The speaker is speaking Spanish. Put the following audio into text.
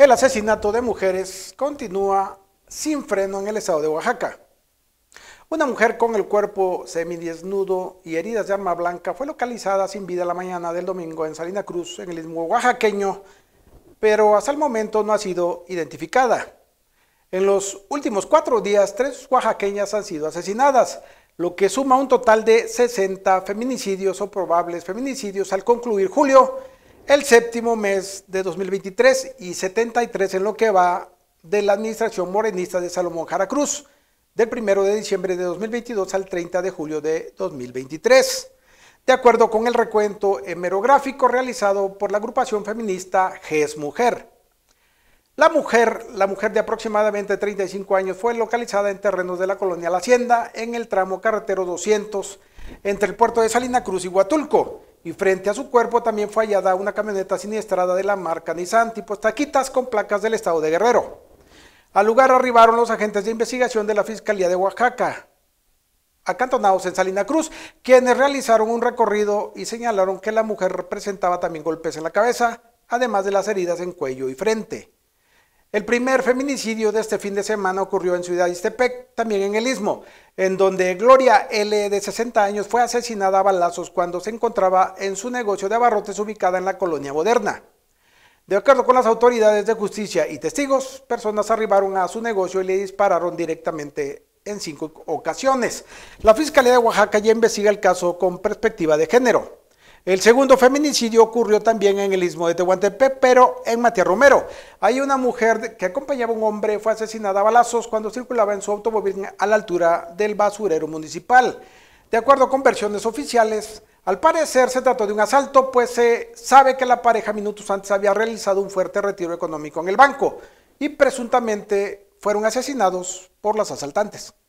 El asesinato de mujeres continúa sin freno en el estado de Oaxaca. Una mujer con el cuerpo semidesnudo y heridas de arma blanca fue localizada sin vida la mañana del domingo en Salina Cruz, en el istmo oaxaqueño, pero hasta el momento no ha sido identificada. En los últimos cuatro días, tres oaxaqueñas han sido asesinadas, lo que suma un total de 60 feminicidios o probables feminicidios al concluir julio, el séptimo mes de 2023 y 73 en lo que va de la administración morenista de Salomón Jara Cruz, del 1 de diciembre de 2022 al 30 de julio de 2023, de acuerdo con el recuento hemerográfico realizado por la agrupación feminista GES Mujer. La mujer, la mujer de aproximadamente 35 años, fue localizada en terrenos de la colonia La Hacienda, en el tramo carretero 200, entre el puerto de Salina Cruz y Huatulco, y frente a su cuerpo también fue hallada una camioneta siniestrada de la marca Nissan tipo taquitas con placas del estado de Guerrero. Al lugar arribaron los agentes de investigación de la Fiscalía de Oaxaca, acantonados en Salina Cruz, quienes realizaron un recorrido y señalaron que la mujer presentaba también golpes en la cabeza, además de las heridas en cuello y frente. El primer feminicidio de este fin de semana ocurrió en Ciudad Istepec, también en el Istmo, en donde Gloria L. de 60 años fue asesinada a balazos cuando se encontraba en su negocio de abarrotes ubicada en la colonia moderna. De acuerdo con las autoridades de justicia y testigos, personas arribaron a su negocio y le dispararon directamente en cinco ocasiones. La Fiscalía de Oaxaca ya investiga el caso con perspectiva de género. El segundo feminicidio ocurrió también en el istmo de Tehuantepec, pero en Matías Romero. Hay una mujer que acompañaba a un hombre, fue asesinada a balazos cuando circulaba en su automóvil a la altura del basurero municipal. De acuerdo con versiones oficiales, al parecer se trató de un asalto, pues se sabe que la pareja minutos antes había realizado un fuerte retiro económico en el banco y presuntamente fueron asesinados por las asaltantes.